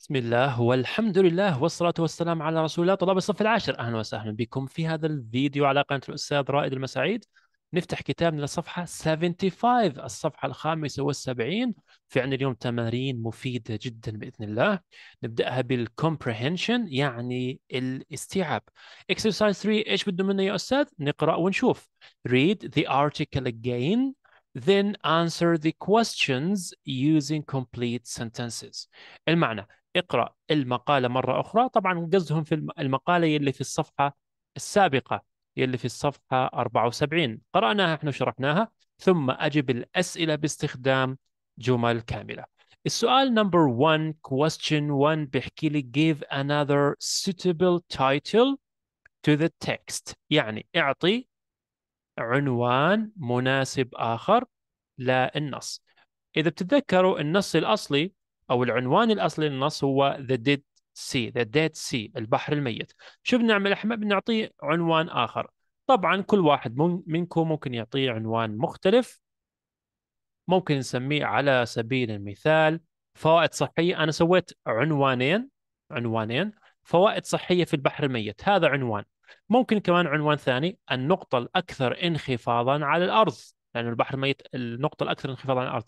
بسم الله والحمد لله والصلاة والسلام على رسول الله طلاب الصف العاشر أهلا وسهلا بكم في هذا الفيديو على قناة الأستاذ رائد المساعيد نفتح كتابنا للصفحة 75 الصفحة الخامسة والسبعين في عندنا اليوم تمارين مفيدة جدا بإذن الله نبدأها بالcomprehension يعني الاستيعاب exercise 3 إيش بده منا يا أستاذ؟ نقرأ ونشوف read the article again then answer the questions using complete sentences المعنى اقرأ المقالة مرة أخرى طبعا قصدهم في المقالة اللي في الصفحة السابقة اللي في الصفحة 74 قرأناها احنا وشرحناها ثم أجب الأسئلة باستخدام جمل كاملة السؤال نمبر 1 question 1 بيحكي لي give another suitable title to the text يعني اعطي عنوان مناسب آخر للنص إذا بتتذكروا النص الأصلي او العنوان الاصلي للنص هو ذا ديد سي ذا ديد سي البحر الميت شو بنعمل احنا بنعطيه عنوان اخر طبعا كل واحد منكم ممكن يعطيه عنوان مختلف ممكن نسميه على سبيل المثال فوائد صحيه انا سويت عنوانين عنوانين فوائد صحيه في البحر الميت هذا عنوان ممكن كمان عنوان ثاني النقطه الاكثر انخفاضا على الارض لأن البحر الميت النقطة الأكثر انخفاضا على الأرض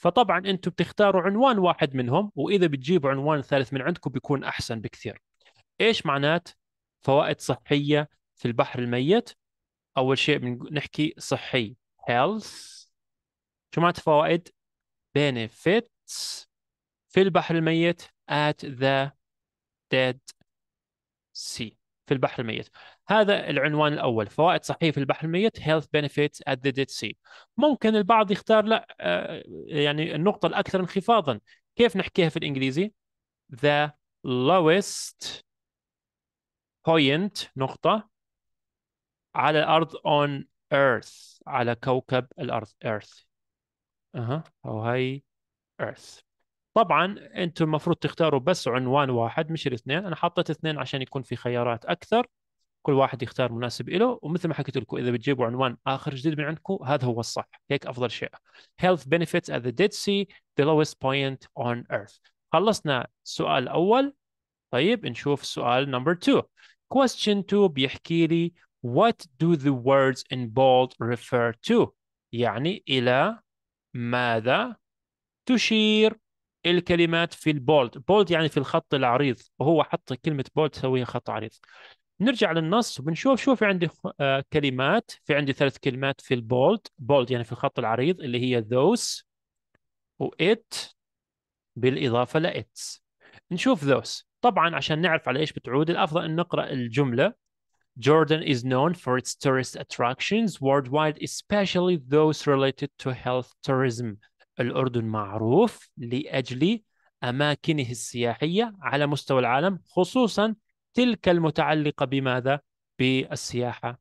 فطبعا انتم بتختاروا عنوان واحد منهم واذا بتجيبوا عنوان ثالث من عندكم بيكون احسن بكثير ايش معنات فوائد صحيه في البحر الميت اول شيء بنحكي صحي health شو معنات فوائد benefits في البحر الميت at the dead sea في البحر الميت هذا العنوان الأول فوائد صحية في البحر الميت health benefits at the Dead Sea ممكن البعض يختار لا آه، يعني النقطة الأكثر انخفاضا كيف نحكيها في الإنجليزي the lowest point نقطة على الأرض on Earth على كوكب الأرض Earth أها أو هاي Earth طبعا انتم المفروض تختاروا بس عنوان واحد مش الاثنين انا حطيت اثنين عشان يكون في خيارات اكثر كل واحد يختار مناسب له ومثل ما حكيت لكم اذا بتجيبوا عنوان اخر جديد من عندكم هذا هو الصح هيك افضل شيء health benefits at the dead sea the lowest point on earth خلصنا السؤال الاول طيب نشوف سؤال نمبر 2 question 2 بيحكي لي what do the words in bold refer to يعني الى ماذا تشير الكلمات في البولد بولد يعني في الخط العريض وهو حط كلمة بولد تسويها خط عريض نرجع للنص وبنشوف شو في عندي آه، كلمات في عندي ثلاث كلمات في البولد بولد يعني في الخط العريض اللي هي ذوس و it بالإضافة ل it's نشوف ذوس طبعا عشان نعرف على ايش بتعود الافضل ان نقرا الجمله Jordan is known for its tourist attractions worldwide, especially those related to health tourism. الأردن معروف لأجل أماكنه السياحية على مستوى العالم خصوصا تلك المتعلقة بماذا؟ بالسياحة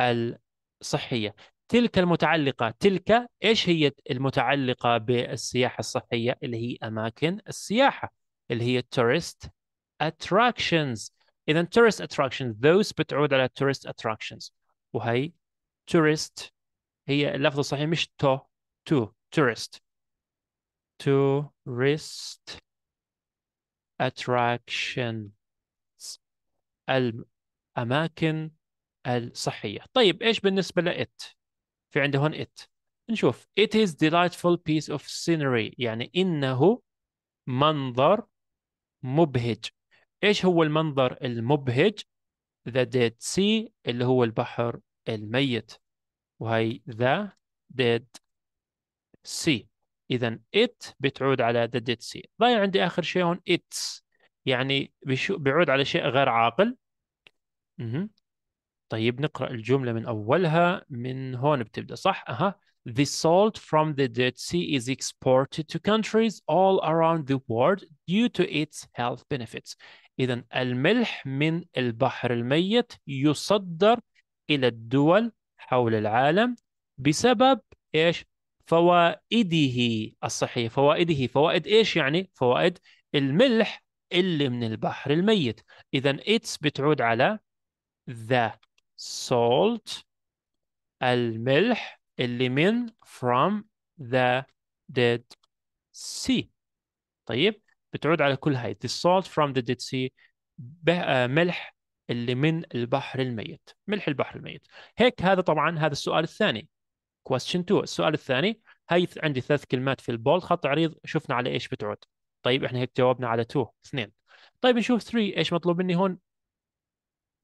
الصحية تلك المتعلقة تلك إيش هي المتعلقة بالسياحة الصحية اللي هي أماكن السياحة اللي هي tourist attractions إذا tourist attractions those بتعود على tourist attractions وهي tourist هي اللفظ الصحيح مش تو تو tourist tourist attractions الأماكن الصحية طيب إيش بالنسبة لإت في عندي هون إت نشوف It is delightful piece of scenery يعني إنه منظر مبهج إيش هو المنظر المبهج The Dead Sea اللي هو البحر الميت وهي The Dead سي اذا ات بتعود على ذا ديد سي ضايع عندي اخر شيء هون اتس يعني بيعود على شيء غير عاقل اها طيب نقرا الجمله من اولها من هون بتبدا صح اها The salt from the Dead Sea is exported to countries all around the world due to its health benefits. إذا الملح من البحر الميت يصدر إلى الدول حول العالم بسبب إيش؟ فوائده الصحية فوائده فوائد إيش يعني؟ فوائد الملح اللي من البحر الميت إذا اتس بتعود على the salt الملح اللي من from the dead sea طيب بتعود على كل هاي the salt from the dead sea آه، ملح اللي من البحر الميت ملح البحر الميت هيك هذا طبعا هذا السؤال الثاني question 2 السؤال الثاني هاي عندي ثلاث كلمات في البولد خط عريض شفنا على ايش بتعود طيب احنا هيك جاوبنا على 2 اثنين طيب نشوف 3 ايش مطلوب مني هون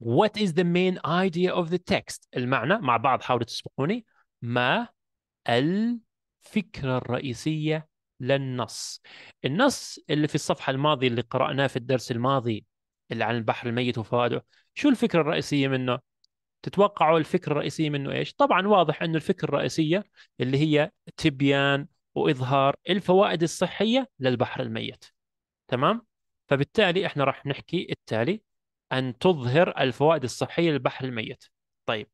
What is the main idea of the text المعنى مع بعض حاولوا تسبقوني ما الفكرة الرئيسية للنص النص اللي في الصفحة الماضية اللي قرأناه في الدرس الماضي اللي عن البحر الميت وفوائده شو الفكرة الرئيسية منه تتوقعوا الفكره الرئيسيه منه ايش؟ طبعا واضح انه الفكره الرئيسيه اللي هي تبيان واظهار الفوائد الصحيه للبحر الميت. تمام؟ فبالتالي احنا راح نحكي التالي ان تظهر الفوائد الصحيه للبحر الميت. طيب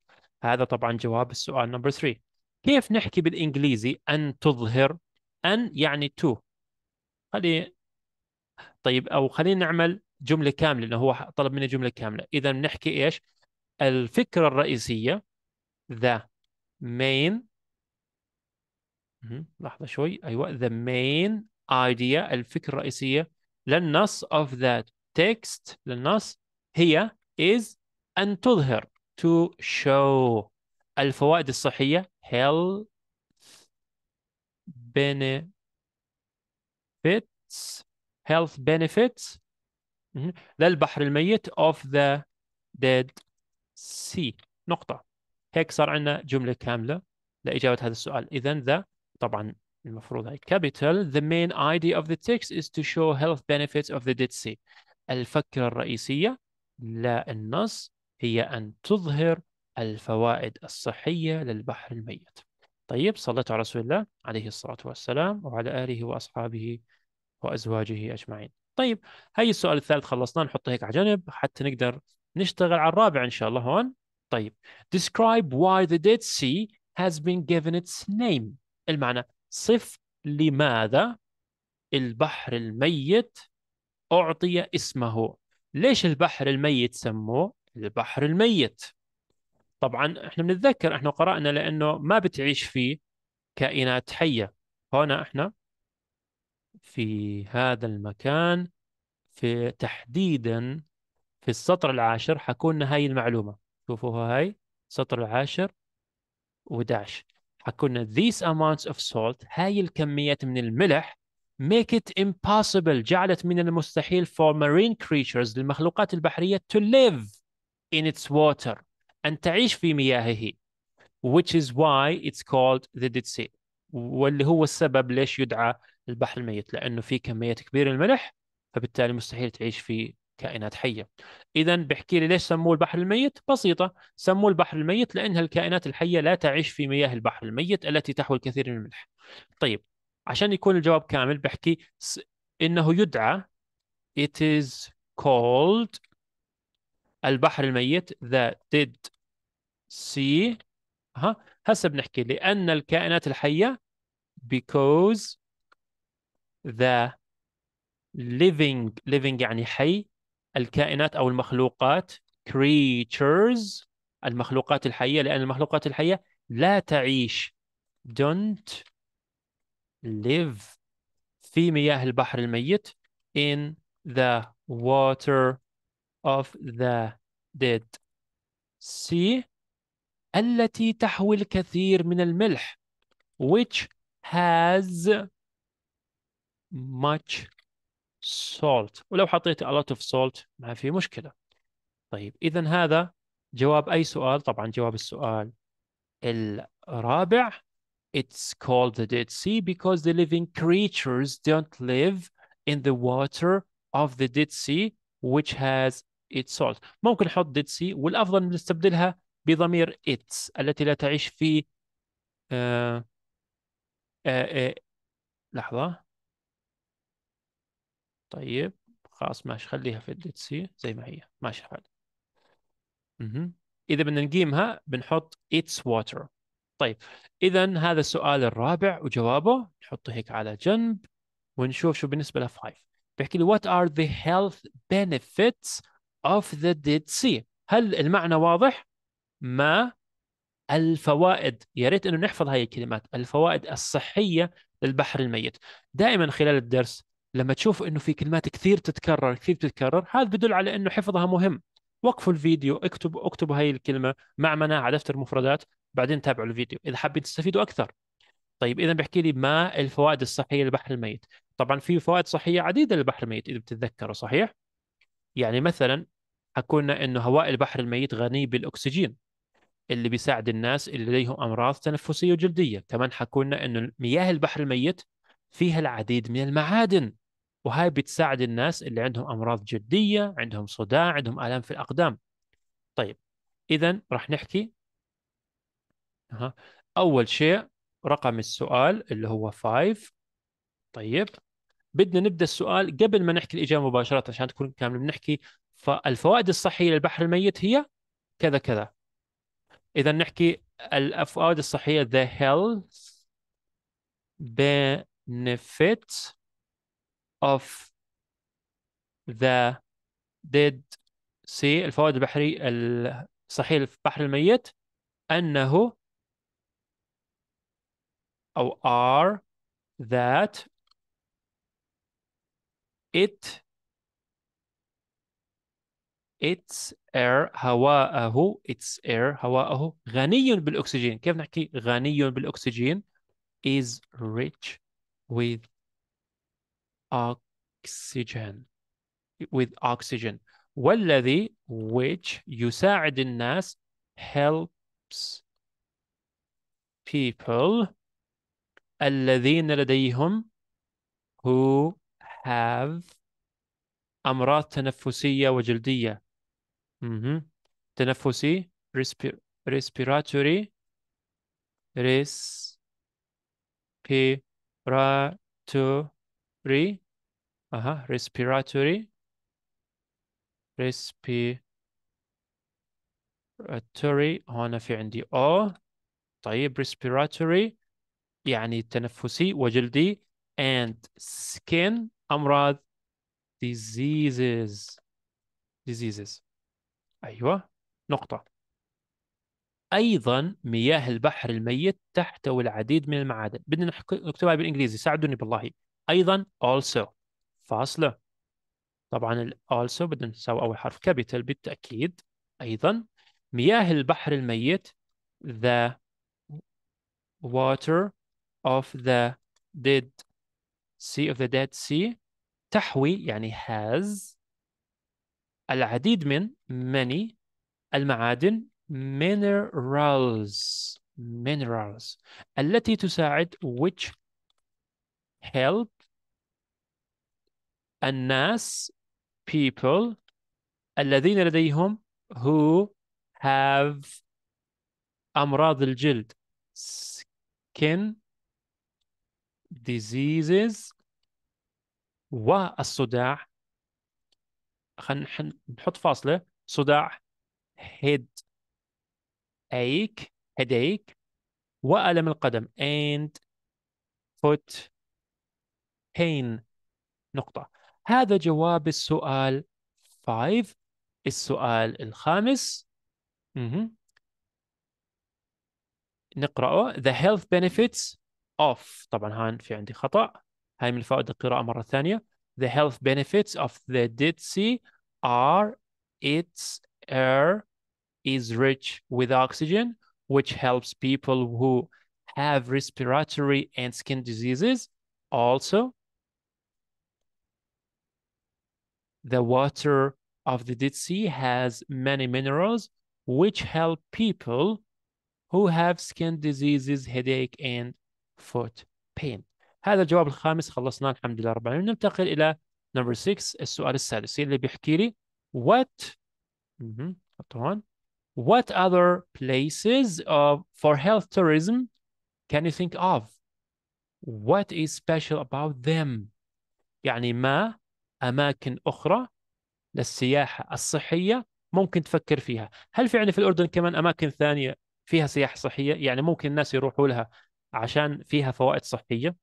هذا طبعا جواب السؤال نمبر 3. كيف نحكي بالانجليزي ان تظهر ان يعني تو خلي طيب او خلينا نعمل جمله كامله لانه هو طلب مني جمله كامله اذا بنحكي ايش الفكرة الرئيسية the main لحظة شوي أيوة the main idea الفكرة الرئيسية للنص of the text للنص هي is أن تظهر to show الفوائد الصحية health benefits health benefits للبحر الميت of the dead سي نقطة هيك صار عندنا جملة كاملة لإجابة هذا السؤال إذا ذا طبعا المفروض هاي كابيتال the main idea of the text is to show health benefits of the Dead Sea الفكرة الرئيسية للنص هي أن تظهر الفوائد الصحية للبحر الميت طيب صليت على رسول الله عليه الصلاة والسلام وعلى آله وأصحابه وأزواجه أجمعين طيب هاي السؤال الثالث خلصناه نحطه هيك على جنب حتى نقدر نشتغل على الرابع ان شاء الله هون طيب describe why the dead sea has been given its name المعنى صف لماذا البحر الميت أعطي اسمه ليش البحر الميت سموه البحر الميت طبعا احنا بنتذكر احنا قرأنا لأنه ما بتعيش فيه كائنات حية هنا احنا في هذا المكان في تحديدا في السطر العاشر حكون هاي المعلومة شوفوها هاي السطر العاشر وداش حكون these amounts of salt هاي الكميات من الملح make it impossible جعلت من المستحيل for marine creatures للمخلوقات البحرية to live in its water أن تعيش في مياهه which is why it's called the Dead Sea واللي هو السبب ليش يدعى البحر الميت لأنه في كميات كبيرة من الملح فبالتالي مستحيل تعيش في كائنات حيه اذا بحكي لي ليش سموه البحر الميت بسيطه سموه البحر الميت لانها الكائنات الحيه لا تعيش في مياه البحر الميت التي تحوي الكثير من الملح طيب عشان يكون الجواب كامل بحكي انه يدعى it is called البحر الميت the dead sea ها هسه بنحكي لان الكائنات الحيه because the living living يعني حي الكائنات او المخلوقات creatures المخلوقات الحيه لان المخلوقات الحيه لا تعيش don't live في مياه البحر الميت in the water of the dead sea التي تحوي الكثير من الملح which has much salt ولو حطيت a lot of salt ما في مشكلة طيب إذا هذا جواب أي سؤال طبعا جواب السؤال الرابع It's called the Dead Sea because the living creatures don't live in the water of the Dead Sea which has its salt ممكن نحط Dead Sea والأفضل نستبدلها بضمير its التي لا تعيش في آه آه آه لحظة طيب خلاص ماشي خليها في الديت سي زي ما هي ماشي الحال اها اذا بدنا نقيمها بنحط اتس واتر طيب اذا هذا السؤال الرابع وجوابه نحطه هيك على جنب ونشوف شو بالنسبه ل 5 بيحكي لي وات ار ذا هيلث benefits اوف ذا dead سي هل المعنى واضح ما الفوائد يا ريت انه نحفظ هاي الكلمات الفوائد الصحيه للبحر الميت دائما خلال الدرس لما تشوف انه في كلمات كثير تتكرر كثير تتكرر هذا بدل على انه حفظها مهم وقفوا الفيديو اكتب اكتبوا هاي الكلمه معمنه على دفتر مفردات بعدين تابعوا الفيديو اذا حابين تستفيدوا اكثر طيب اذا بحكي لي ما الفوائد الصحيه للبحر الميت طبعا في فوائد صحيه عديده للبحر الميت اذا بتتذكروا صحيح يعني مثلا حكونا انه هواء البحر الميت غني بالاكسجين اللي بيساعد الناس اللي لديهم امراض تنفسيه وجلديه كمان حكونا انه مياه البحر الميت فيها العديد من المعادن وهاي بتساعد الناس اللي عندهم امراض جلديه عندهم صداع عندهم الام في الاقدام طيب اذا راح نحكي اول شيء رقم السؤال اللي هو 5 طيب بدنا نبدا السؤال قبل ما نحكي الاجابه مباشره عشان تكون كامله بنحكي فالفوائد الصحيه للبحر الميت هي كذا كذا اذا نحكي الفوائد الصحيه the health benefits of the dead sea الفوائد البحري الصحيح في البحر الميت أنه أو are that it its air هواءه its air هواءه غني بالأكسجين كيف نحكي غني بالأكسجين is rich with oxygen with oxygen والذي which يساعد الناس helps people الذين لديهم who have أمراض تنفسية وجلدية mm -hmm. تنفسي respir respiratory respiratory Aha, respiratory respiratory هنا في عندي O طيب respiratory يعني تنفسي وجلدي and skin أمراض diseases diseases أيوة نقطة أيضا مياه البحر الميت تحتوي العديد من المعادن بدنا نكتبها بالإنجليزي ساعدوني بالله أيضا also فاصلة طبعا also بدنا نساوي أول حرف كابيتال بالتأكيد أيضا مياه البحر الميت the water of the dead sea of the dead sea تحوي يعني has العديد من many المعادن minerals minerals التي تساعد which help الناس people الذين لديهم who have أمراض الجلد skin diseases والصداع خلينا نحط فاصلة صداع head ache headache وألم القدم and foot pain نقطة هذا جواب السؤال 5 السؤال الخامس نقرأه The health benefits of طبعا هان في عندي خطأ هاي من فوائد القراءة مرة ثانية The health benefits of the Dead Sea are its air is rich with oxygen which helps people who have respiratory and skin diseases also The water of the Dead Sea has many minerals which help people who have skin diseases, headache and foot pain. هذا الجواب الخامس خلصناه الحمد لله رب العالمين ننتقل إلى number 6 السؤال السادس اللي بيحكي لي what طبعا what other places of for health tourism can you think of what is special about them يعني ما اماكن اخرى للسياحه الصحيه ممكن تفكر فيها هل في عندنا في الاردن كمان اماكن ثانيه فيها سياحه صحيه يعني ممكن الناس يروحوا لها عشان فيها فوائد صحيه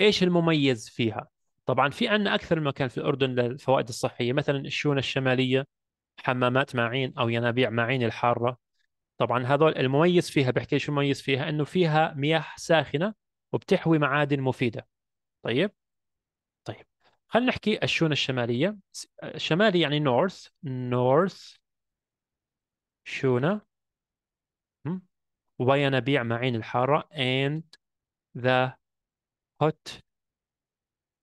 ايش المميز فيها طبعا في عندنا اكثر من مكان في الاردن للفوائد الصحيه مثلا الشونه الشماليه حمامات معين او ينابيع معين الحاره طبعا هذول المميز فيها بحكي شو المميز فيها انه فيها مياه ساخنه وبتحوي معادن مفيده طيب خلينا نحكي الشونه الشماليه الشمالي يعني نورث نورث شونه وينابيع معين الحاره and the hot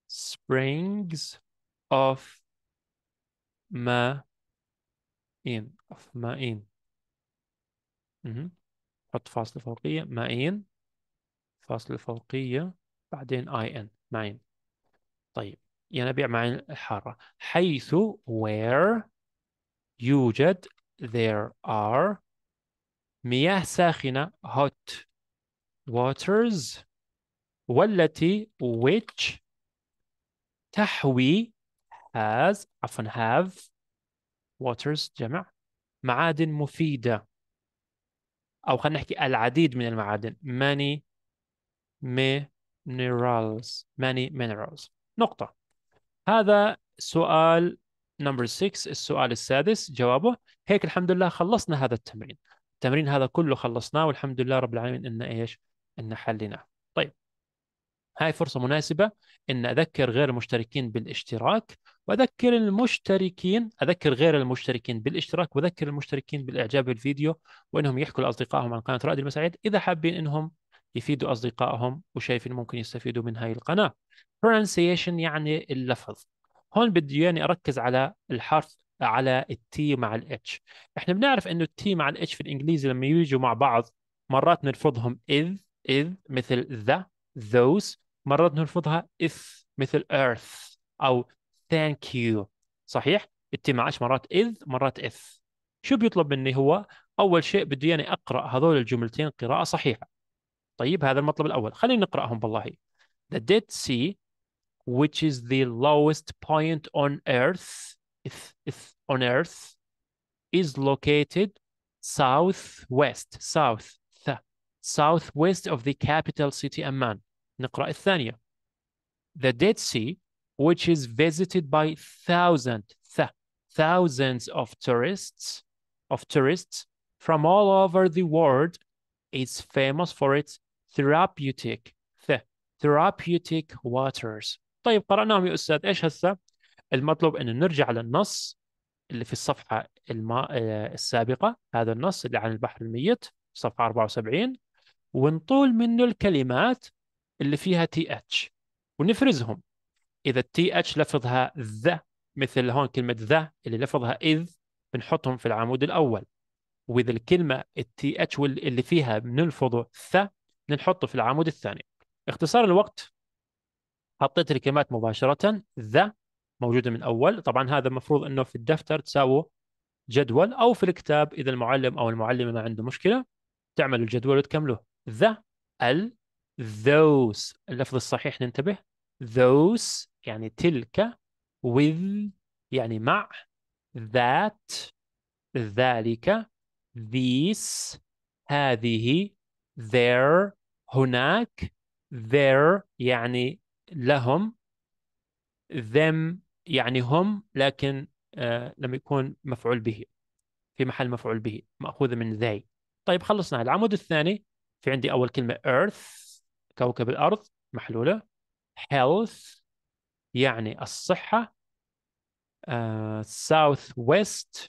springs of ماين of ماين حط فاصلة فوقية ماين فاصلة فوقية بعدين اي ان معين طيب ينابيع مع الحارة حيث where يوجد there are مياه ساخنة hot waters والتي which تحوي has عفوا have waters جمع معادن مفيدة أو خلينا نحكي العديد من المعادن many minerals many minerals نقطة هذا سؤال نمبر 6 السؤال السادس جوابه هيك الحمد لله خلصنا هذا التمرين التمرين هذا كله خلصناه والحمد لله رب العالمين ان ايش ان حليناه طيب هاي فرصة مناسبة إن أذكر غير المشتركين بالاشتراك وأذكر المشتركين أذكر غير المشتركين بالاشتراك وأذكر المشتركين بالإعجاب بالفيديو وإنهم يحكوا لأصدقائهم عن قناة رائد المساعد إذا حابين إنهم يفيدوا أصدقائهم وشايفين ممكن يستفيدوا من هاي القناة pronunciation يعني اللفظ هون بدي يعني أركز على الحرف على التي مع الاتش احنا بنعرف انه التي مع الاتش في الانجليزي لما يجوا مع بعض مرات نرفضهم اذ إذ مثل ذا ذوز مرات نرفضها اف مثل earth أو thank you صحيح؟ التي مع اتش مرات إذ مرات إث شو بيطلب مني هو؟ أول شيء بده يعني أقرأ هذول الجملتين قراءة صحيحة طيب هذا المطلب الأول خلينا نقرأهم بالله The Dead Sea which is the lowest point on earth if, if on earth is located southwest south th, southwest of the capital city Amman نقرأ الثانية The Dead Sea which is visited by thousands th, thousands of tourists of tourists from all over the world is famous for its therapeutic th therapeutic waters طيب قرأناهم يا أستاذ إيش هسه المطلوب أنه نرجع للنص اللي في الصفحة الما... آه، السابقة هذا النص اللي عن البحر الميت صفحة 74 ونطول منه الكلمات اللي فيها تي اتش ونفرزهم إذا تي اتش لفظها ذا مثل هون كلمة ذا اللي لفظها إذ بنحطهم في العمود الأول وإذا الكلمة التي اتش اللي فيها بنلفظه ث بنحطه في العمود الثاني اختصار الوقت حطيت الكلمات مباشرة ذا موجودة من أول طبعا هذا المفروض أنه في الدفتر تساوي جدول أو في الكتاب إذا المعلم أو المعلمة ما عنده مشكلة تعملوا الجدول وتكمله ذا ال those اللفظ الصحيح ننتبه those يعني تلك with يعني مع that ذلك these هذه their هناك there يعني لهم them يعني هم لكن آه، لم يكون مفعول به في محل مفعول به مأخوذ من they طيب خلصنا العمود الثاني في عندي أول كلمة earth كوكب الأرض محلولة health يعني الصحة آه south west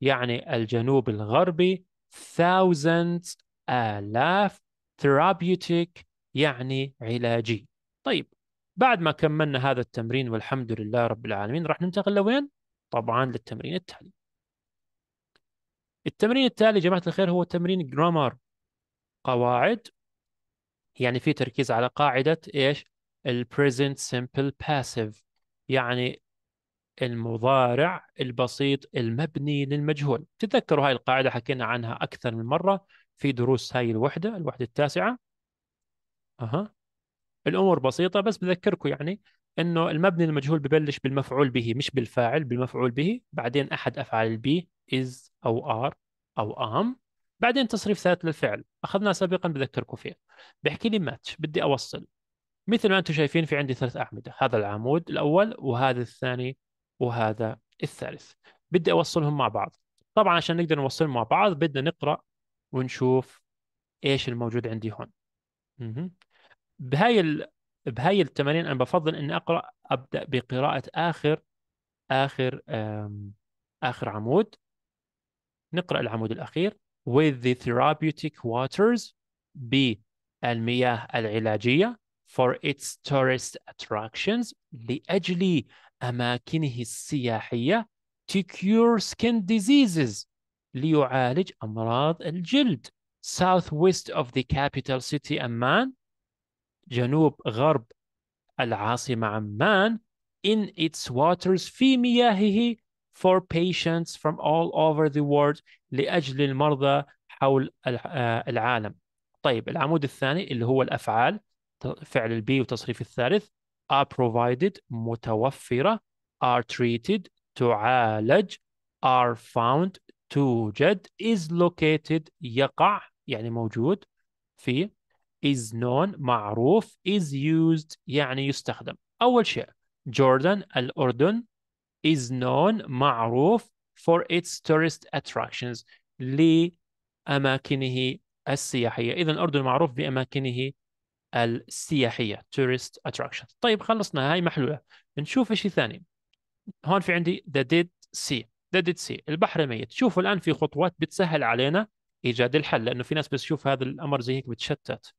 يعني الجنوب الغربي thousands آلاف therapeutic يعني علاجي طيب بعد ما كملنا هذا التمرين والحمد لله رب العالمين راح ننتقل لوين؟ طبعا للتمرين التالي التمرين التالي يا جماعة الخير هو تمرين جرامر قواعد يعني في تركيز على قاعدة ايش؟ present simple passive يعني المضارع البسيط المبني للمجهول تتذكروا هاي القاعدة حكينا عنها أكثر من مرة في دروس هاي الوحده الوحده التاسعه اها الامور بسيطه بس بذكركم يعني انه المبني المجهول ببلش بالمفعول به مش بالفاعل بالمفعول به بعدين احد افعال البي از او ار او ام بعدين تصريف ثالث للفعل اخذناه سابقا بذكركم فيه بحكي لي ماتش بدي اوصل مثل ما انتم شايفين في عندي ثلاث اعمده هذا العمود الاول وهذا الثاني وهذا الثالث بدي اوصلهم مع بعض طبعا عشان نقدر نوصلهم مع بعض بدنا نقرا ونشوف ايش الموجود عندي هون مم. بهاي ال... بهاي التمارين انا بفضل اني اقرا ابدا بقراءه اخر اخر اخر عمود نقرا العمود الاخير with the therapeutic waters بالمياه العلاجيه for its tourist attractions لاجل اماكنه السياحيه to cure skin diseases ليعالج أمراض الجلد southwest of the capital city Amman جنوب غرب العاصمة عمان in its waters في مياهه for patients from all over the world لأجل المرضى حول آه، العالم طيب العمود الثاني اللي هو الأفعال فعل البي وتصريف الثالث are provided متوفرة are treated تعالج are found توجد is located يقع يعني موجود في is known معروف is used يعني يستخدم أول شيء جوردن الأردن is known معروف for its tourist attractions لأماكنه السياحية إذا الأردن معروف بأماكنه السياحية tourist attractions طيب خلصنا هاي محلولة نشوف شيء ثاني هون في عندي the did see ذا ديد سي البحر الميت شوفوا الان في خطوات بتسهل علينا ايجاد الحل لانه في ناس بتشوف هذا الامر زي هيك بتشتت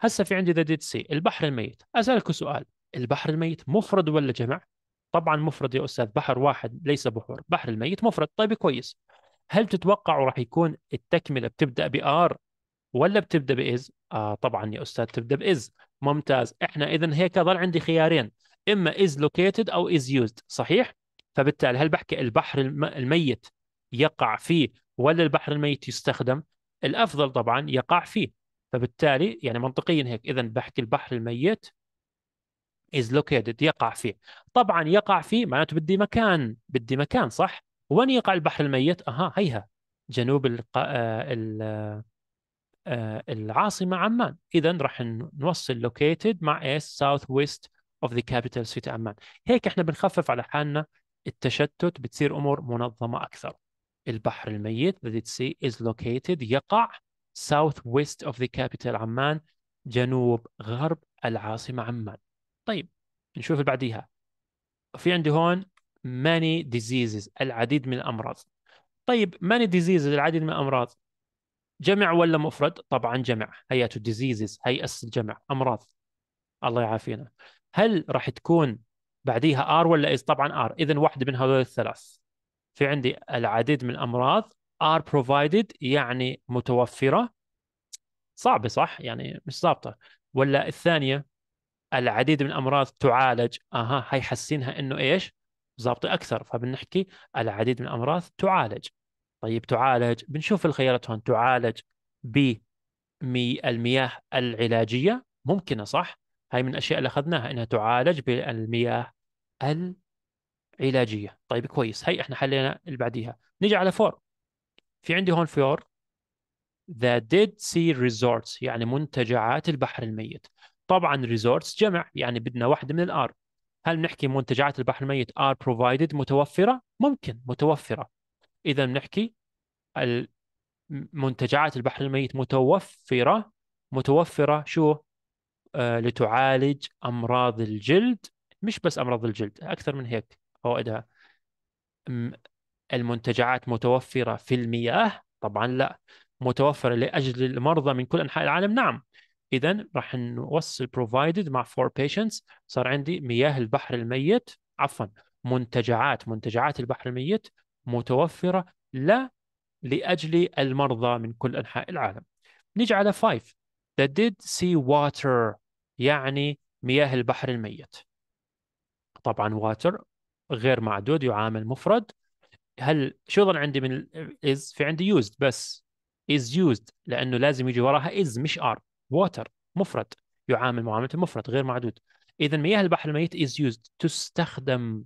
هسه في عندي ذا ديد سي البحر الميت اسالك سؤال البحر الميت مفرد ولا جمع طبعا مفرد يا استاذ بحر واحد ليس بحور بحر الميت مفرد طيب كويس هل تتوقعوا راح يكون التكمله بتبدا بار ولا بتبدا باز آه طبعا يا استاذ تبدا باز ممتاز احنا اذا هيك ظل عندي خيارين اما از لوكيتد او از يوزد صحيح فبالتالي هل بحكي البحر الميت يقع فيه ولا البحر الميت يستخدم الافضل طبعا يقع فيه فبالتالي يعني منطقيا هيك اذا بحكي البحر الميت is located يقع فيه طبعا يقع فيه معناته بدي مكان بدي مكان صح وين يقع البحر الميت اها هيها جنوب القا... آه، ال... آه، العاصمة عمان إذا راح نوصل located مع ساوث ويست of the capital city عمان هيك إحنا بنخفف على حالنا التشتت بتصير امور منظمه اكثر البحر الميت that it's sea is located يقع southwest of the capital عمان جنوب غرب العاصمه عمان طيب نشوف اللي بعديها في عندي هون many diseases العديد من الامراض طيب many diseases العديد من الامراض جمع ولا مفرد طبعا جمع هيئه diseases هيئه الجمع امراض الله يعافينا هل راح تكون بعديها ار ولا از إيه؟ طبعا ار اذا واحده من هذول الثلاث في عندي العديد من الامراض ار بروفايدد يعني متوفره صعبه صح يعني مش ظابطه ولا الثانيه العديد من الامراض تعالج اها هي حاسينها انه ايش ظابطه اكثر فبنحكي العديد من الامراض تعالج طيب تعالج بنشوف الخيارات هون تعالج ب المياه العلاجيه ممكنه صح هاي من الاشياء اللي اخذناها انها تعالج بالمياه العلاجيه طيب كويس هي احنا حلينا اللي بعديها نيجي على فور في عندي هون فيور ذا ديد سي ريزورتس يعني منتجعات البحر الميت طبعا ريزورتس جمع يعني بدنا واحده من الار هل بنحكي منتجعات البحر الميت ار بروفايدد متوفره ممكن متوفره اذا بنحكي منتجعات البحر الميت متوفره متوفره شو آه، لتعالج امراض الجلد مش بس امراض الجلد اكثر من هيك فوائدها المنتجعات متوفره في المياه طبعا لا متوفره لاجل المرضى من كل انحاء العالم نعم اذا راح نوصل بروفايدد مع فور بيشنتس صار عندي مياه البحر الميت عفوا منتجعات منتجعات البحر الميت متوفره لا لاجل المرضى من كل انحاء العالم نيجي على 5 the dead sea water يعني مياه البحر الميت طبعا واتر غير معدود يعامل مفرد هل شو ظل عندي من از في عندي يوزد بس از يوزد لانه لازم يجي وراها از مش ار water مفرد يعامل معامله المفرد غير معدود اذا مياه البحر الميت از يوزد تستخدم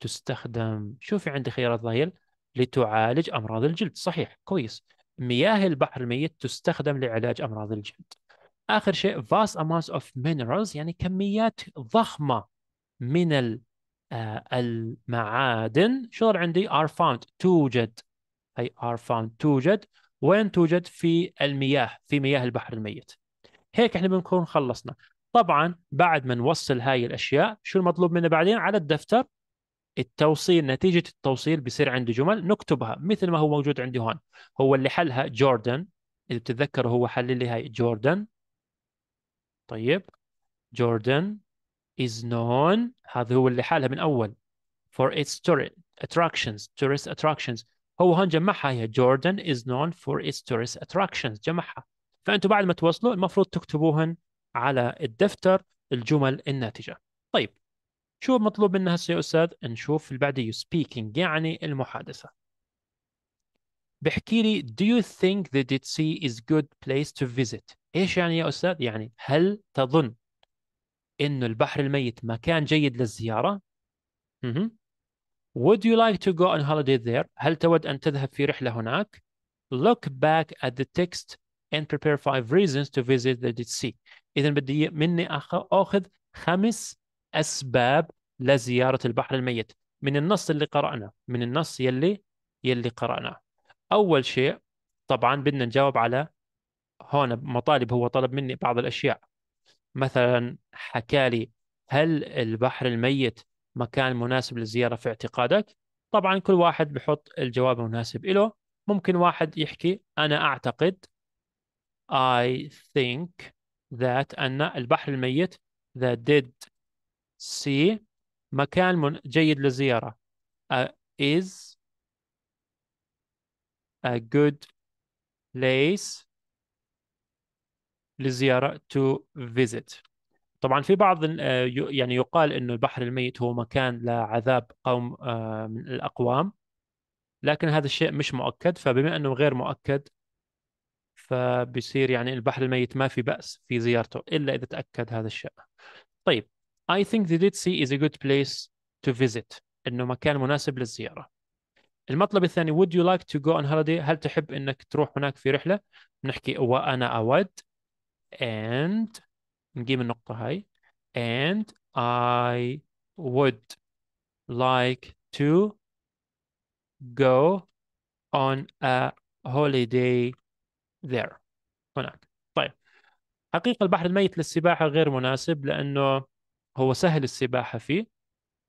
تستخدم شو في عندي خيارات ظهير لتعالج امراض الجلد صحيح كويس مياه البحر الميت تستخدم لعلاج امراض الجلد اخر شيء vast amounts of minerals يعني كميات ضخمه من آه، المعادن شغل عندي are found توجد أي are found توجد وين توجد في المياه في مياه البحر الميت هيك احنا بنكون خلصنا طبعا بعد ما نوصل هاي الأشياء شو المطلوب منا بعدين على الدفتر التوصيل نتيجة التوصيل بصير عندي جمل نكتبها مثل ما هو موجود عندي هون هو اللي حلها جوردن إذا بتتذكروا هو حل لي هاي جوردن طيب Jordan is known هذا هو اللي حالها من أول for its tourist attractions tourist attractions هو هون جمعها هي Jordan is known for its tourist attractions جمعها فأنتم بعد ما توصلوا المفروض تكتبوهن على الدفتر الجمل الناتجة طيب شو مطلوب منا هسه يا أستاذ نشوف اللي بعده speaking يعني المحادثة بحكي لي do you think the Dead Sea is good place to visit ايش يعني يا استاذ؟ يعني هل تظن انه البحر الميت مكان جيد للزياره؟ م -م. Would you like to go on holiday there? هل تود ان تذهب في رحله هناك؟ Look back at the text and prepare five reasons to visit the Dead Sea. اذا بدي مني اخذ خمس اسباب لزياره البحر الميت من النص اللي قرأناه من النص يلي يلي قرأناه أول شيء طبعا بدنا نجاوب على هون مطالب هو طلب مني بعض الأشياء مثلا حكى لي هل البحر الميت مكان مناسب للزيارة في اعتقادك؟ طبعا كل واحد بحط الجواب المناسب له ممكن واحد يحكي أنا أعتقد I think that أن البحر الميت the dead sea مكان من جيد للزيارة uh, is a good place للزيارة to visit طبعا في بعض آه، يعني يقال انه البحر الميت هو مكان لعذاب قوم آه، من الاقوام لكن هذا الشيء مش مؤكد فبما انه غير مؤكد فبيصير يعني البحر الميت ما في بأس في زيارته الا اذا تأكد هذا الشيء طيب I think the Dead Sea is a good place to visit انه مكان مناسب للزيارة المطلب الثاني would you like to go on holiday هل تحب انك تروح هناك في رحلة نحكي وانا اود and نجيب النقطة هاي and I would like to go on a holiday there هناك طيب حقيقة البحر الميت للسباحة غير مناسب لأنه هو سهل السباحة فيه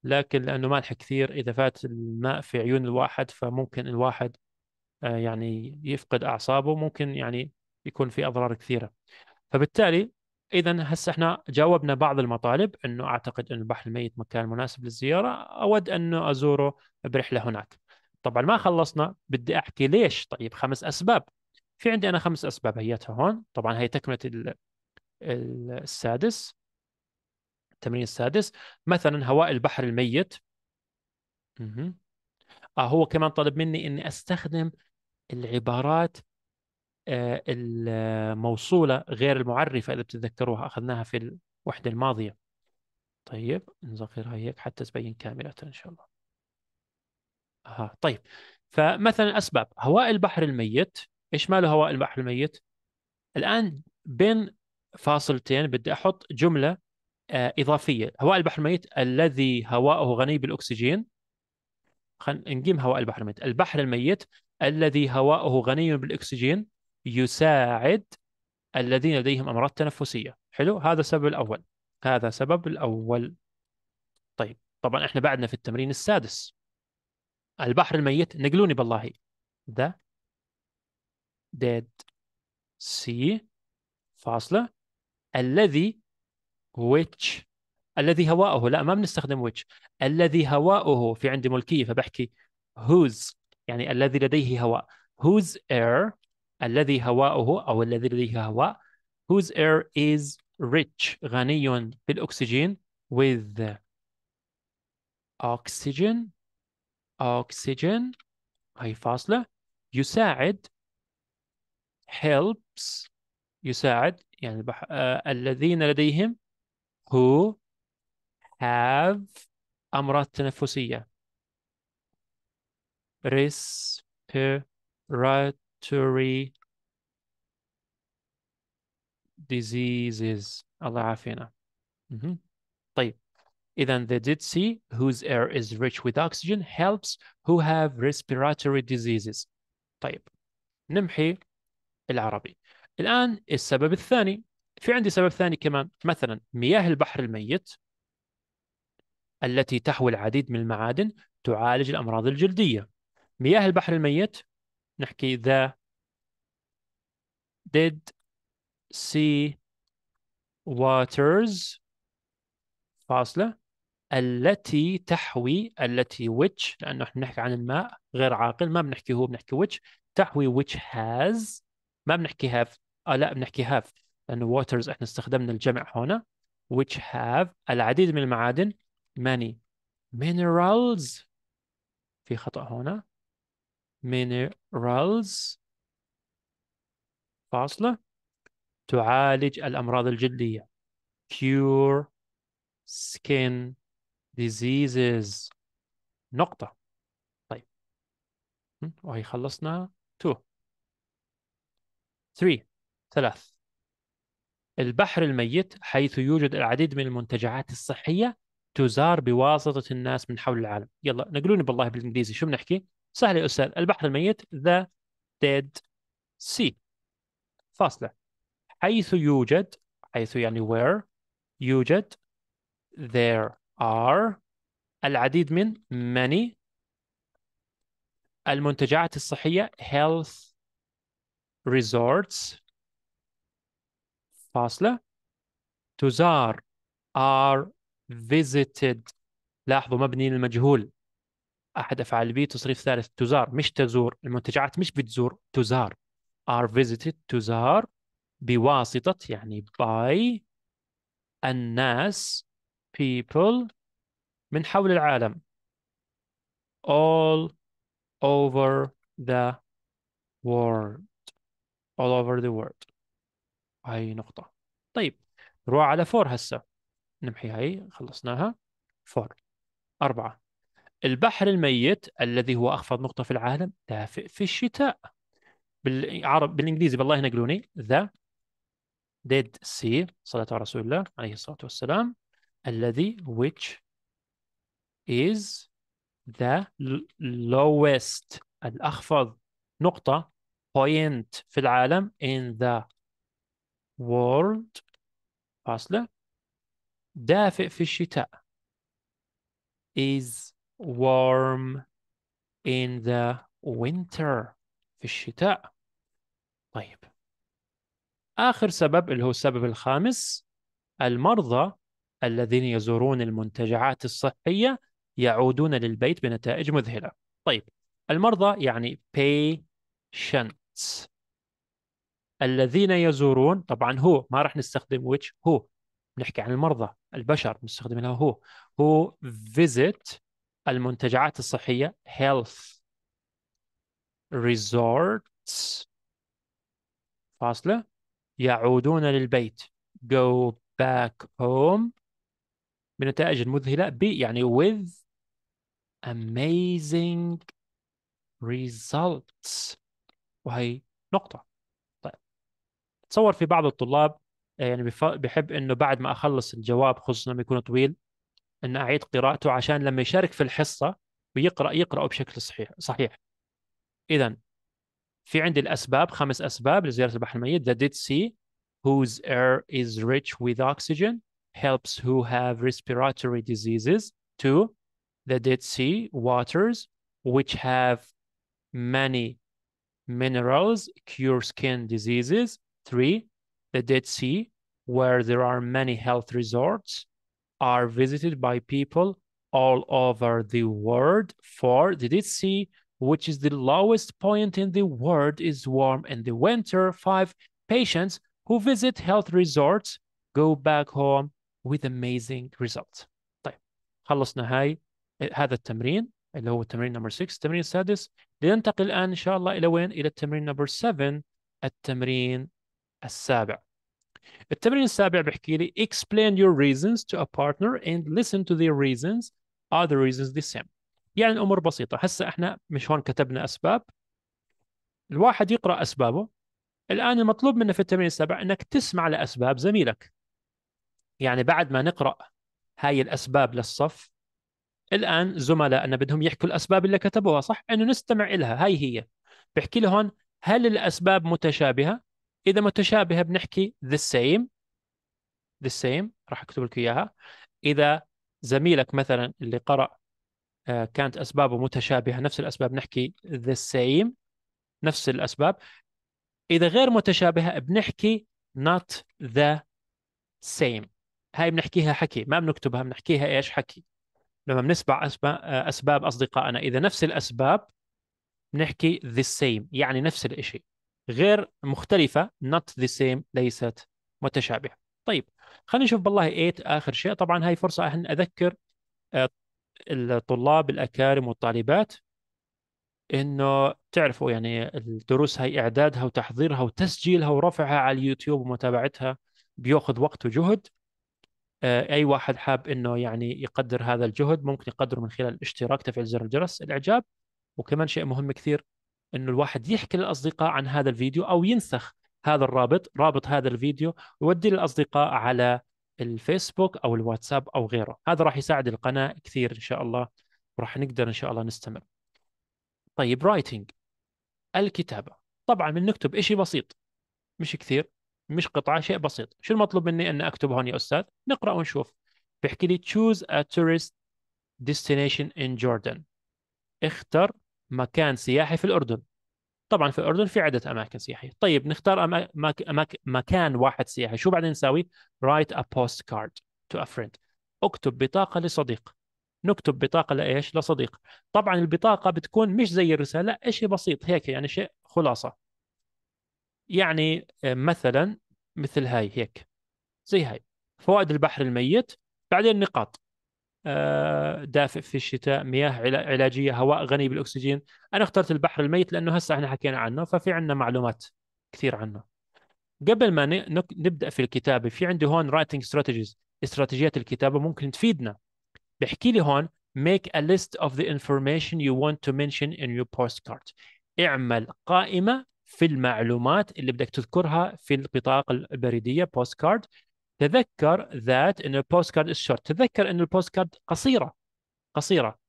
لكن لأنه مالح كثير إذا فات الماء في عيون الواحد فممكن الواحد آه، يعني يفقد أعصابه ممكن يعني يكون في أضرار كثيرة فبالتالي اذا هسه احنا جاوبنا بعض المطالب انه اعتقد ان البحر الميت مكان مناسب للزياره اود انه ازوره برحله هناك طبعا ما خلصنا بدي احكي ليش طيب خمس اسباب في عندي انا خمس اسباب هيتها هون طبعا هي تكمله السادس التمرين السادس مثلا هواء البحر الميت اه هو كمان طلب مني اني استخدم العبارات آه، الموصوله غير المعرفه اذا بتتذكروها اخذناها في الوحده الماضيه طيب نصغرها هيك حتى تبين كامله ان شاء الله اها طيب فمثلا اسباب هواء البحر الميت ايش ماله هواء البحر الميت الان بين فاصلتين بدي احط جمله آه، اضافيه هواء البحر الميت الذي هواؤه غني بالاكسجين خلينا نقيم هواء البحر الميت البحر الميت الذي هواؤه غني بالاكسجين يساعد الذين لديهم امراض تنفسيه حلو هذا السبب الاول هذا سبب الاول طيب طبعا احنا بعدنا في التمرين السادس البحر الميت نقلوني بالله the dead sea فاصلة الذي which الذي هواؤه لا ما بنستخدم which الذي هواؤه في عندي ملكية فبحكي whose يعني الذي لديه هواء whose air الذي هواؤه أو الذي لديه هواء whose air is rich غني بالأكسجين with oxygen oxygen هاي فاصلة يساعد helps يساعد يعني بح... آه, الذين لديهم who have أمراض تنفسية respiratory respiratory diseases الله يعافينا mm -hmm. طيب إذا the dead sea whose air is rich with oxygen helps who have respiratory diseases طيب نمحي العربي الآن السبب الثاني في عندي سبب ثاني كمان مثلا مياه البحر الميت التي تحوي العديد من المعادن تعالج الأمراض الجلدية مياه البحر الميت نحكي the did sea waters فاصلة التي تحوي التي which لأنه احنا بنحكي عن الماء غير عاقل ما بنحكي هو بنحكي which تحوي which has ما بنحكي have آه لا بنحكي have لأنه waters احنا استخدمنا الجمع هنا which have العديد من المعادن many minerals في خطأ هنا minerals فاصلة تعالج الأمراض الجلدية cure skin diseases نقطة طيب وهي خلصنا 2 3 ثلاث البحر الميت حيث يوجد العديد من المنتجعات الصحية تزار بواسطة الناس من حول العالم يلا نقلوني بالله بالإنجليزي شو بنحكي سهل يا أستاذ البحر الميت the dead sea فاصلة حيث يوجد حيث يعني where يوجد there are العديد من many المنتجعات الصحية health resorts فاصلة تزار are visited لاحظوا مبني للمجهول احد افعال بي تصريف ثالث تزار مش تزور المنتجعات مش بتزور تزار are visited تزار بواسطة يعني by الناس people من حول العالم all over the world all over the world هاي نقطة طيب نروح على فور هسه نمحي هاي خلصناها فور أربعة البحر الميت الذي هو اخفض نقطه في العالم دافئ في الشتاء بالعرب بالانجليزي بالله ينقلوني ذا ديد سي صلاة على رسول الله عليه الصلاة والسلام الذي which is the lowest الأخفض نقطة point في العالم in the world فاصلة دافئ في الشتاء is warm in the winter في الشتاء طيب آخر سبب اللي هو السبب الخامس المرضى الذين يزورون المنتجعات الصحية يعودون للبيت بنتائج مذهلة طيب المرضى يعني patients الذين يزورون طبعا هو ما راح نستخدم which هو نحكي عن المرضى البشر نستخدم لها هو هو visit المنتجعات الصحية health resorts فاصلة يعودون للبيت go back home بنتائج مذهلة ب يعني with amazing results وهي نقطة طيب تصور في بعض الطلاب يعني بيحب انه بعد ما اخلص الجواب خصوصا لما يكون طويل ان اعيد قراءته عشان لما يشارك في الحصه ويقرا يقراه بشكل صحيح صحيح اذا في عندي الاسباب خمس اسباب لزياره البحر الميت the dead sea whose air is rich with oxygen helps who have respiratory diseases two the dead sea waters which have many minerals cure skin diseases three the dead sea where there are many health resorts are visited by people all over the world. For did it see which is the lowest point in the world, is warm in the winter. Five, patients who visit health resorts go back home with amazing results. طيب خلصنا هاي هذا التمرين اللي هو التمرين نمبر 6 التمرين السادس لننتقل الآن إن شاء الله إلى وين؟ إلى التمرين نمبر 7 التمرين السابع التمرين السابع بحكي لي explain your reasons to a partner and listen to their reasons are the reasons the same يعني الامور بسيطه هسه احنا مش هون كتبنا اسباب الواحد يقرا اسبابه الان المطلوب منه في التمرين السابع انك تسمع لاسباب زميلك يعني بعد ما نقرا هاي الاسباب للصف الان زملائنا بدهم يحكوا الاسباب اللي كتبوها صح انه نستمع لها هاي هي بحكي لي هون هل الاسباب متشابهه اذا متشابهه بنحكي the same the same راح اكتب لك اياها اذا زميلك مثلا اللي قرأ آه، كانت اسبابه متشابهه نفس الاسباب نحكي the same نفس الاسباب اذا غير متشابهه بنحكي not the same هاي بنحكيها حكي ما بنكتبها بنحكيها ايش حكي لما بنسبع آه، اسباب اصدقائنا اذا نفس الاسباب بنحكي the same يعني نفس الشيء غير مختلفة not the same ليست متشابهة طيب خلينا نشوف بالله 8 آخر شيء طبعا هاي فرصة أن أذكر آه، الطلاب الأكارم والطالبات انه تعرفوا يعني الدروس هاي اعدادها وتحضيرها وتسجيلها ورفعها على اليوتيوب ومتابعتها بياخذ وقت وجهد آه، اي واحد حاب انه يعني يقدر هذا الجهد ممكن يقدره من خلال الاشتراك تفعيل زر الجرس الاعجاب وكمان شيء مهم كثير انه الواحد يحكي للاصدقاء عن هذا الفيديو او ينسخ هذا الرابط رابط هذا الفيديو ويوديه للاصدقاء على الفيسبوك او الواتساب او غيره هذا راح يساعد القناه كثير ان شاء الله وراح نقدر ان شاء الله نستمر طيب رايتنج الكتابه طبعا من نكتب شيء بسيط مش كثير مش قطعه شيء بسيط شو المطلوب مني ان اكتب هون يا استاذ نقرا ونشوف بيحكي لي choose a tourist destination in Jordan اختر مكان سياحي في الأردن طبعا في الأردن في عدة أماكن سياحية طيب نختار أماك... أماك... مكان واحد سياحي شو بعدين نساوي write a postcard to a friend اكتب بطاقة لصديق نكتب بطاقة لإيش لصديق طبعا البطاقة بتكون مش زي الرسالة شيء بسيط هيك يعني شيء خلاصة يعني آه، مثلا مثل هاي هيك زي هاي فوائد البحر الميت بعدين نقاط آه، دافئ في الشتاء مياه علاجيه هواء غني بالاكسجين انا اخترت البحر الميت لانه هسه احنا حكينا عنه ففي عندنا معلومات كثير عنه قبل ما نبدا في الكتابه في عندي هون رايتنج استراتيجيز استراتيجيات الكتابه ممكن تفيدنا بحكي لي هون make a list of the information you want to mention in your postcard اعمل قائمه في المعلومات اللي بدك تذكرها في البطاقه البريديه بوست كارد تذكر ذات ان البوست كارد شورت تذكر ان البوست كارد قصيره قصيره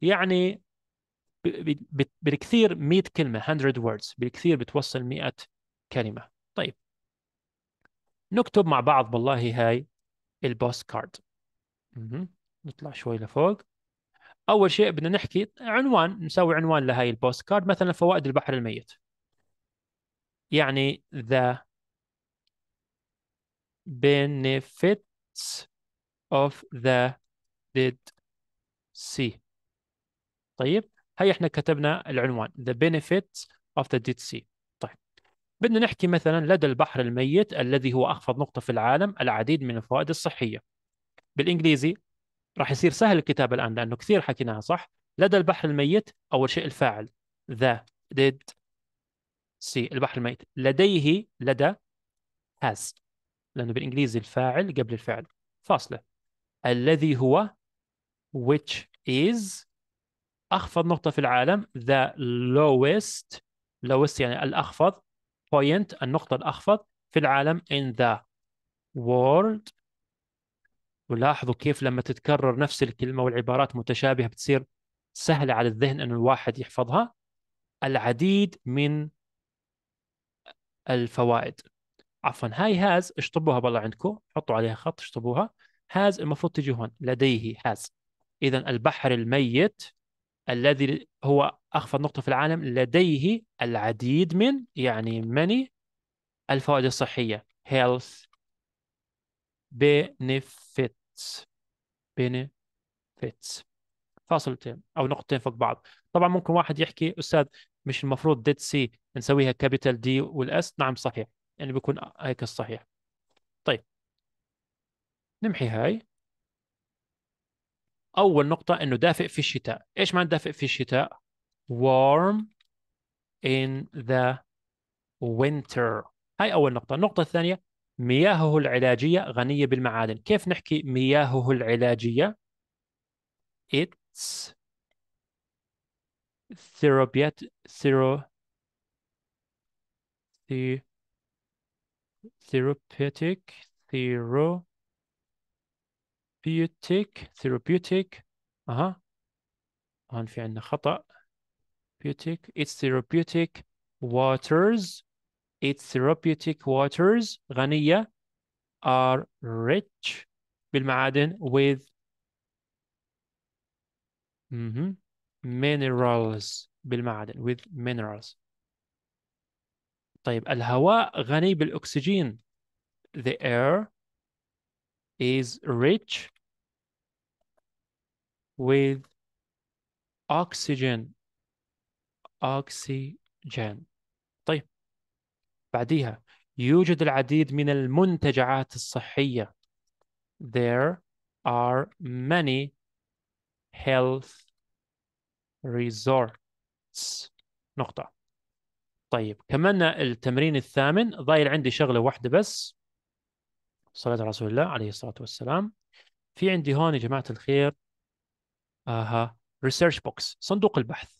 يعني بالكثير 100 كلمه 100 words بالكثير بتوصل 100 كلمه طيب نكتب مع بعض والله هاي البوست كارد نطلع شوي لفوق اول شيء بدنا نحكي عنوان نسوي عنوان لهاي البوست كارد مثلا فوائد البحر الميت يعني ذا benefits of the dead sea طيب هي احنا كتبنا العنوان the benefits of the dead sea طيب بدنا نحكي مثلا لدى البحر الميت الذي هو اخفض نقطة في العالم العديد من الفوائد الصحية بالانجليزي راح يصير سهل الكتابة الان لانه كثير حكيناها صح لدى البحر الميت اول شيء الفاعل the dead sea البحر الميت لديه لدى has لأنه بالإنجليزي الفاعل قبل الفعل فاصلة الذي هو which is أخفض نقطة في العالم the lowest lowest يعني الأخفض point النقطة الأخفض في العالم in the world ولاحظوا كيف لما تتكرر نفس الكلمة والعبارات متشابهة بتصير سهلة على الذهن أن الواحد يحفظها العديد من الفوائد عفوا هاي هاز اشطبوها بالله عندكم حطوا عليها خط اشطبوها هاز المفروض تجي هون لديه هاز اذا البحر الميت الذي هو اخفض نقطه في العالم لديه العديد من يعني ماني الفوائد الصحيه health benefits benefits فاصلتين او نقطتين فوق بعض طبعا ممكن واحد يحكي استاذ مش المفروض ديد سي نسويها كابيتال دي والاس نعم صحيح يعني بيكون هيك الصحيح طيب نمحي هاي أول نقطة إنه دافئ في الشتاء إيش معنى دافئ في الشتاء warm in the winter هاي أول نقطة النقطة الثانية مياهه العلاجية غنية بالمعادن كيف نحكي مياهه العلاجية its therapeutic therapeutic, therapeutic, therapeutic, اها هون في عندنا خطأ therapeutic, it's therapeutic waters, its therapeutic waters غنية are rich بالمعادن with mm -hmm, minerals بالمعادن with minerals طيب الهواء غني بالأكسجين the air is rich with oxygen oxygen طيب بعديها يوجد العديد من المنتجعات الصحية there are many health resorts نقطة طيب كملنا التمرين الثامن ضايل عندي شغله واحده بس صلاه على رسول الله عليه الصلاه والسلام في عندي هون يا جماعه الخير اها ريسيرش بوكس صندوق البحث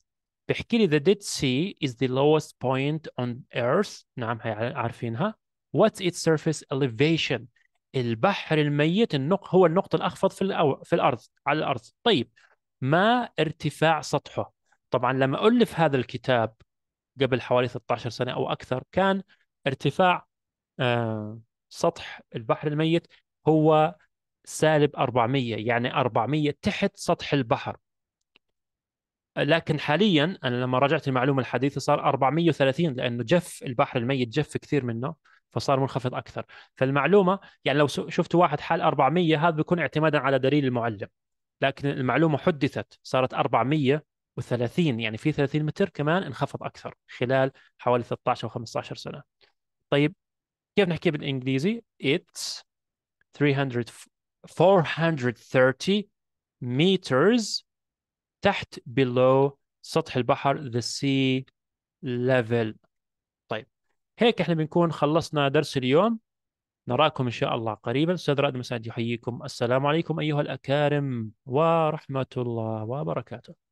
بيحكي لي the Dead Sea is the lowest point on earth نعم هي عارفينها what's its surface elevation البحر الميت النق هو النقطة الأخفض في الأو... في الأرض على الأرض طيب ما ارتفاع سطحه طبعا لما ألف هذا الكتاب قبل حوالي 13 سنه او اكثر كان ارتفاع آه، سطح البحر الميت هو سالب 400 يعني 400 تحت سطح البحر لكن حاليا انا لما راجعت المعلومه الحديثه صار 430 لانه جف البحر الميت جف كثير منه فصار منخفض اكثر فالمعلومه يعني لو شفت واحد حال 400 هذا بيكون اعتمادا على دليل المعلم لكن المعلومه حدثت صارت 400 و30 يعني في 30 متر كمان انخفض اكثر خلال حوالي 13 او 15 سنه طيب كيف نحكي بالانجليزي it's 300 430 meters تحت below سطح البحر the sea level طيب هيك احنا بنكون خلصنا درس اليوم نراكم ان شاء الله قريبا استاذ رائد مسعد يحييكم السلام عليكم ايها الاكارم ورحمه الله وبركاته